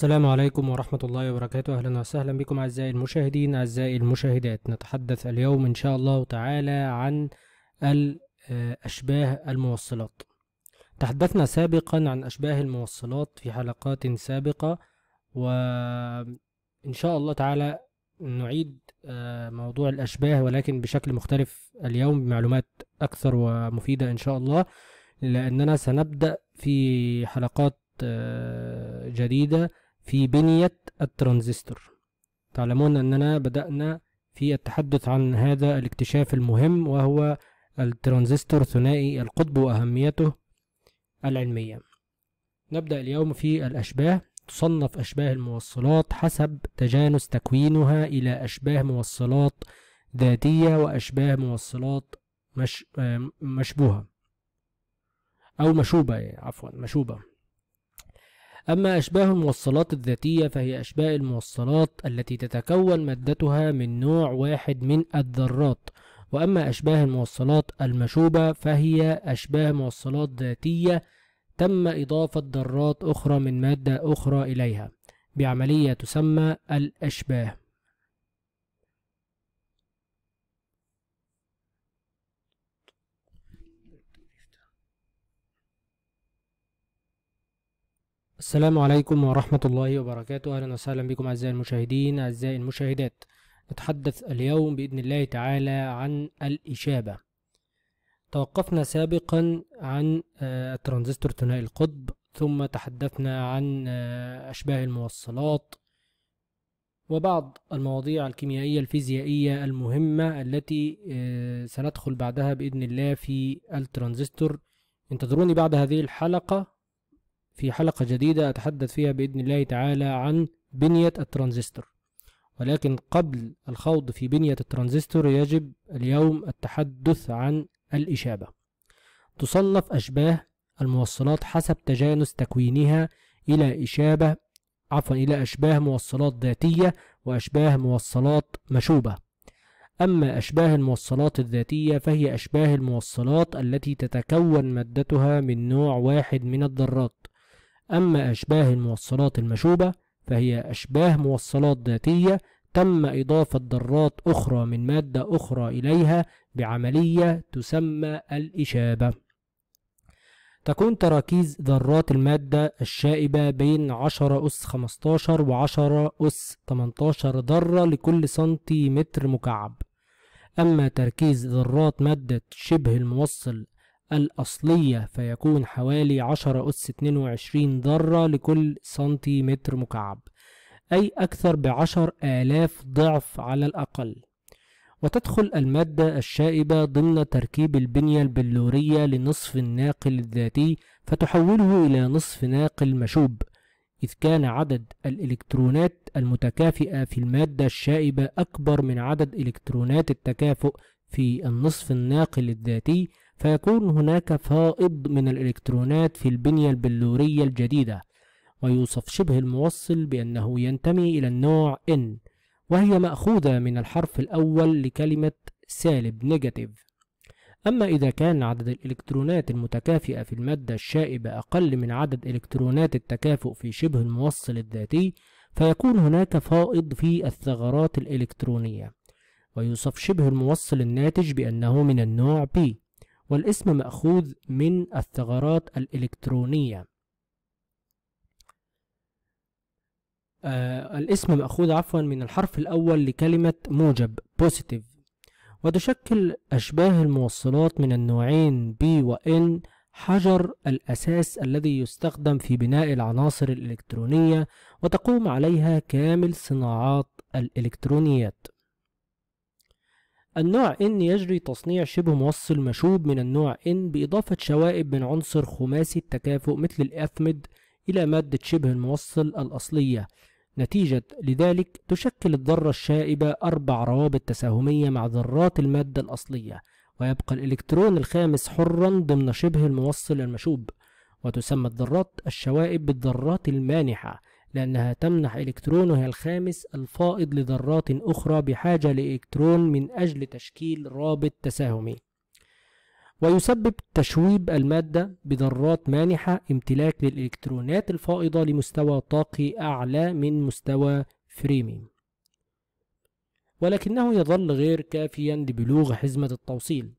السلام عليكم ورحمة الله وبركاته أهلا وسهلا بكم أعزائي المشاهدين أعزائي المشاهدات نتحدث اليوم إن شاء الله تعالى عن أشباه الموصلات تحدثنا سابقا عن أشباه الموصلات في حلقات سابقة وإن شاء الله تعالى نعيد آه، موضوع الأشباه ولكن بشكل مختلف اليوم بمعلومات أكثر ومفيدة إن شاء الله لأننا سنبدأ في حلقات آه، جديدة في بنية الترانزستور تعلمون أننا بدأنا في التحدث عن هذا الاكتشاف المهم وهو الترانزستور ثنائي القطب وأهميته العلمية نبدأ اليوم في الأشباه تصنف أشباه الموصلات حسب تجانس تكوينها إلى أشباه موصلات ذاتية وأشباه موصلات مش آه، مشبوهة أو مشوبة عفوا مشوبة أما أشباه الموصلات الذاتية فهي أشباه الموصلات التي تتكون مادتها من نوع واحد من الذرات وأما أشباه الموصلات المشوبة فهي أشباه موصلات ذاتية تم إضافة ذرات أخرى من مادة أخرى إليها بعملية تسمى الأشباه السلام عليكم ورحمة الله وبركاته أهلا وسهلا بكم أعزائي المشاهدين أعزائي المشاهدات نتحدث اليوم بإذن الله تعالى عن الإشابة توقفنا سابقا عن آه، الترانزستور ثنائي القطب ثم تحدثنا عن آه، أشباه الموصلات وبعض المواضيع الكيميائية الفيزيائية المهمة التي آه، سندخل بعدها بإذن الله في الترانزستور انتظروني بعد هذه الحلقة في حلقة جديدة أتحدث فيها بإذن الله تعالى عن بنية الترانزستور ولكن قبل الخوض في بنية الترانزستور يجب اليوم التحدث عن الإشابة تصنف أشباه الموصلات حسب تجانس تكوينها إلى إشابة عفوا إلى أشباه موصلات ذاتية وأشباه موصلات مشوبة أما أشباه الموصلات الذاتية فهي أشباه الموصلات التي تتكون مادتها من نوع واحد من الذرات أما أشباه الموصلات المشوبة فهي أشباه موصلات ذاتية تم إضافة ذرات أخرى من مادة أخرى إليها بعملية تسمى الإشابة تكون تراكيز ذرات المادة الشائبة بين 10 أس 15 و 10 أس 18 ذرة لكل سنتيمتر مكعب أما تركيز ذرات مادة شبه الموصل الأصلية فيكون حوالي 10 أس 22 ذرة لكل سنتيمتر مكعب أي أكثر بعشر آلاف ضعف على الأقل وتدخل المادة الشائبة ضمن تركيب البنية البلورية لنصف الناقل الذاتي فتحوله إلى نصف ناقل مشوب إذ كان عدد الإلكترونات المتكافئة في المادة الشائبة أكبر من عدد إلكترونات التكافؤ في النصف الناقل الذاتي فيكون هناك فائض من الإلكترونات في البنية البلورية الجديدة ويوصف شبه الموصل بأنه ينتمي إلى النوع N وهي مأخوذة من الحرف الأول لكلمة سالب نيجاتيف أما إذا كان عدد الإلكترونات المتكافئة في المادة الشائبة أقل من عدد إلكترونات التكافؤ في شبه الموصل الذاتي فيكون هناك فائض في الثغرات الإلكترونية ويوصف شبه الموصل الناتج بأنه من النوع P والاسم مأخوذ من الثغرات الإلكترونية آه الاسم مأخوذ عفوا من الحرف الأول لكلمة موجب positive وتشكل أشباه الموصلات من النوعين B و حجر الأساس الذي يستخدم في بناء العناصر الإلكترونية وتقوم عليها كامل صناعات الإلكترونيات النوع N يجري تصنيع شبه موصل مشوب من النوع N بإضافة شوائب من عنصر خماسي التكافؤ مثل الأثمد إلى مادة شبه الموصل الأصلية نتيجة لذلك تشكل الذرة الشائبة أربع روابط تساهمية مع ذرات المادة الأصلية ويبقى الإلكترون الخامس حرا ضمن شبه الموصل المشوب وتسمى الذرات الشوائب بالذرات المانحة لأنها تمنح إلكترونها الخامس الفائض لذرات أخرى بحاجة لإلكترون من أجل تشكيل رابط تساهمي ويسبب تشويب المادة بذرات مانحة امتلاك للإلكترونات الفائضة لمستوى طاقي أعلى من مستوى فريمي ولكنه يظل غير كافيا لبلوغ حزمة التوصيل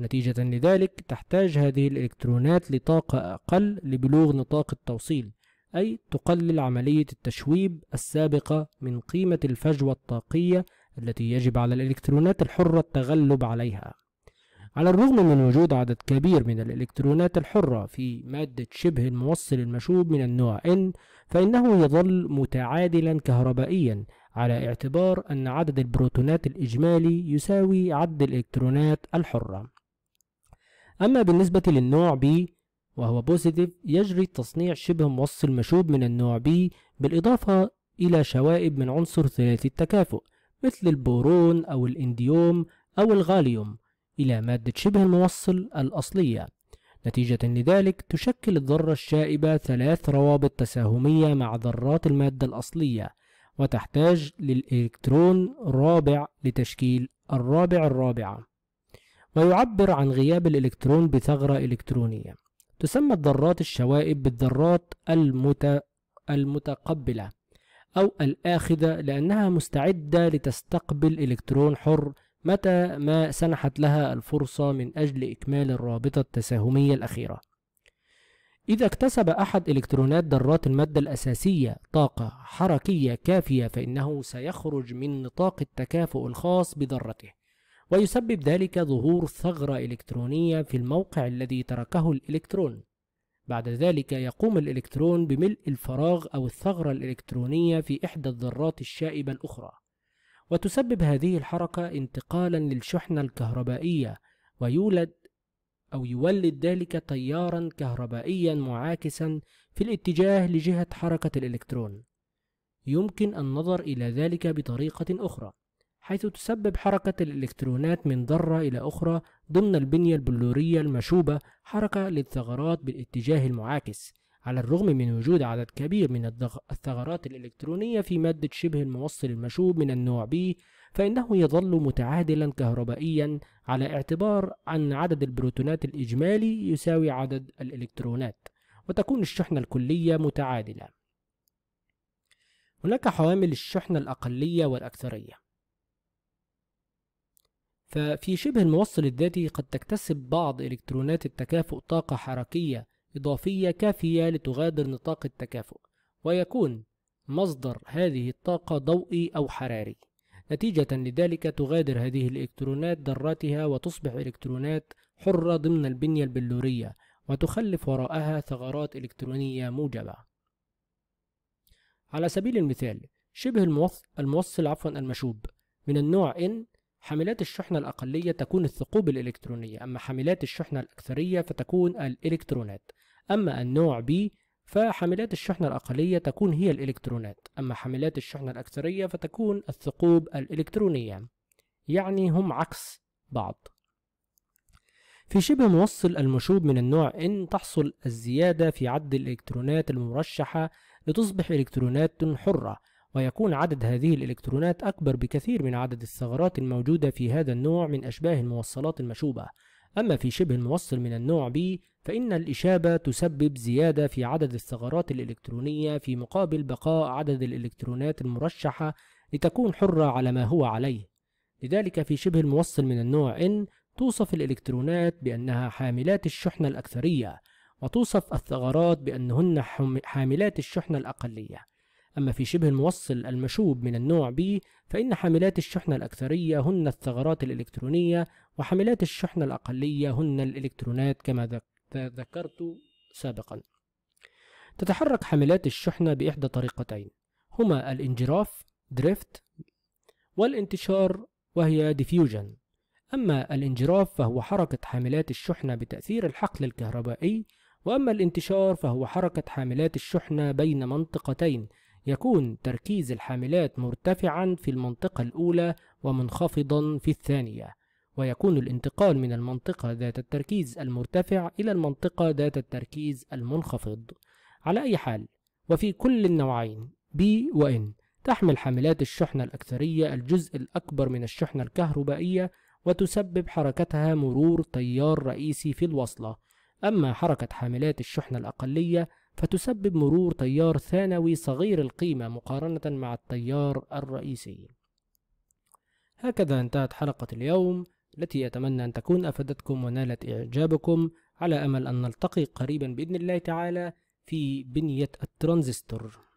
نتيجة لذلك تحتاج هذه الإلكترونات لطاقة أقل لبلوغ نطاق التوصيل أي تقلل عملية التشويب السابقة من قيمة الفجوة الطاقية التي يجب على الإلكترونات الحرة التغلب عليها على الرغم من وجود عدد كبير من الإلكترونات الحرة في مادة شبه الموصل المشوب من النوع N فإنه يظل متعادلا كهربائيا على اعتبار أن عدد البروتونات الإجمالي يساوي عدد الإلكترونات الحرة أما بالنسبة للنوع B وهو بوزيتيف يجري تصنيع شبه موصل مشوب من النوع B بالإضافة إلى شوائب من عنصر ثلاثي التكافؤ مثل البورون أو الإنديوم أو الغاليوم إلى مادة شبه الموصل الأصلية نتيجة لذلك تشكل الذرة الشائبة ثلاث روابط تساهمية مع ذرات المادة الأصلية وتحتاج للإلكترون رابع لتشكيل الرابع الرابعة ويعبر عن غياب الإلكترون بثغرة إلكترونية تسمى الذرات الشوائب بالذرات المت... المتقبلة أو الآخذة لأنها مستعدة لتستقبل إلكترون حر متى ما سنحت لها الفرصة من أجل إكمال الرابطة التساهمية الأخيرة إذا اكتسب أحد إلكترونات ذرات المادة الأساسية طاقة حركية كافية فإنه سيخرج من نطاق التكافؤ الخاص بذرته ويسبب ذلك ظهور ثغرة إلكترونية في الموقع الذي تركه الإلكترون بعد ذلك يقوم الإلكترون بملء الفراغ أو الثغرة الإلكترونية في إحدى الذرات الشائبة الأخرى وتسبب هذه الحركة انتقالا للشحنة الكهربائية ويولد أو يولد ذلك تيارا كهربائيا معاكسا في الاتجاه لجهة حركة الإلكترون يمكن النظر إلى ذلك بطريقة أخرى حيث تسبب حركة الإلكترونات من ذرة إلى أخرى ضمن البنية البلورية المشوبة حركة للثغرات بالاتجاه المعاكس على الرغم من وجود عدد كبير من الثغرات الإلكترونية في مادة شبه الموصل المشوب من النوع B فإنه يظل متعادلا كهربائيا على اعتبار أن عدد البروتونات الإجمالي يساوي عدد الإلكترونات وتكون الشحنة الكلية متعادلة هناك حوامل الشحنة الأقلية والأكثرية ففي شبه الموصل الذاتي قد تكتسب بعض إلكترونات التكافؤ طاقة حركية إضافية كافية لتغادر نطاق التكافؤ ويكون مصدر هذه الطاقة ضوئي أو حراري نتيجة لذلك تغادر هذه الإلكترونات ذراتها وتصبح إلكترونات حرة ضمن البنية البلورية وتخلف وراءها ثغرات إلكترونية موجبة على سبيل المثال شبه الموصل عفوا المشوب من النوع N حاملات الشحنة الأقلية تكون الثقوب الإلكترونية أما حاملات الشحنة الأكثرية فتكون الإلكترونات أما النوع B فحاملات الشحنة الأقلية تكون هي الإلكترونات أما حاملات الشحنة الأكثرية فتكون الثقوب الإلكترونية يعني هم عكس بعض في شبه موصل المشوب من النوع N تحصل الزيادة في عدد الإلكترونات المرشحة لتصبح إلكترونات حرة ويكون عدد هذه الإلكترونات أكبر بكثير من عدد الثغرات الموجودة في هذا النوع من أشباه الموصلات المشوبة أما في شبه الموصل من النوع B فإن الإشابة تسبب زيادة في عدد الثغرات الإلكترونية في مقابل بقاء عدد الإلكترونات المرشحة لتكون حرة على ما هو عليه لذلك في شبه الموصل من النوع N توصف الإلكترونات بأنها حاملات الشحنة الأكثرية وتوصف الثغرات بأنهن حاملات الشحنة الأقلية أما في شبه الموصل المشوب من النوع B فإن حاملات الشحنة الأكثرية هن الثغرات الإلكترونية وحاملات الشحنة الأقلية هن الإلكترونات كما ذكرت سابقا تتحرك حاملات الشحنة بإحدى طريقتين هما الانجراف دريفت والانتشار وهي ديفيوجن أما الانجراف فهو حركة حاملات الشحنة بتأثير الحقل الكهربائي وأما الانتشار فهو حركة حاملات الشحنة بين منطقتين يكون تركيز الحاملات مرتفعا في المنطقة الأولى ومنخفضا في الثانية ويكون الانتقال من المنطقة ذات التركيز المرتفع إلى المنطقة ذات التركيز المنخفض على أي حال وفي كل النوعين B و N تحمل حاملات الشحنة الأكثرية الجزء الأكبر من الشحنة الكهربائية وتسبب حركتها مرور تيار رئيسي في الوصلة أما حركة حاملات الشحنة الأقلية فتسبب مرور تيار ثانوي صغير القيمة مقارنة مع التيار الرئيسي هكذا انتهت حلقة اليوم التي أتمنى أن تكون أفادتكم ونالت إعجابكم على أمل أن نلتقي قريبا بإذن الله تعالى في بنية الترانزستور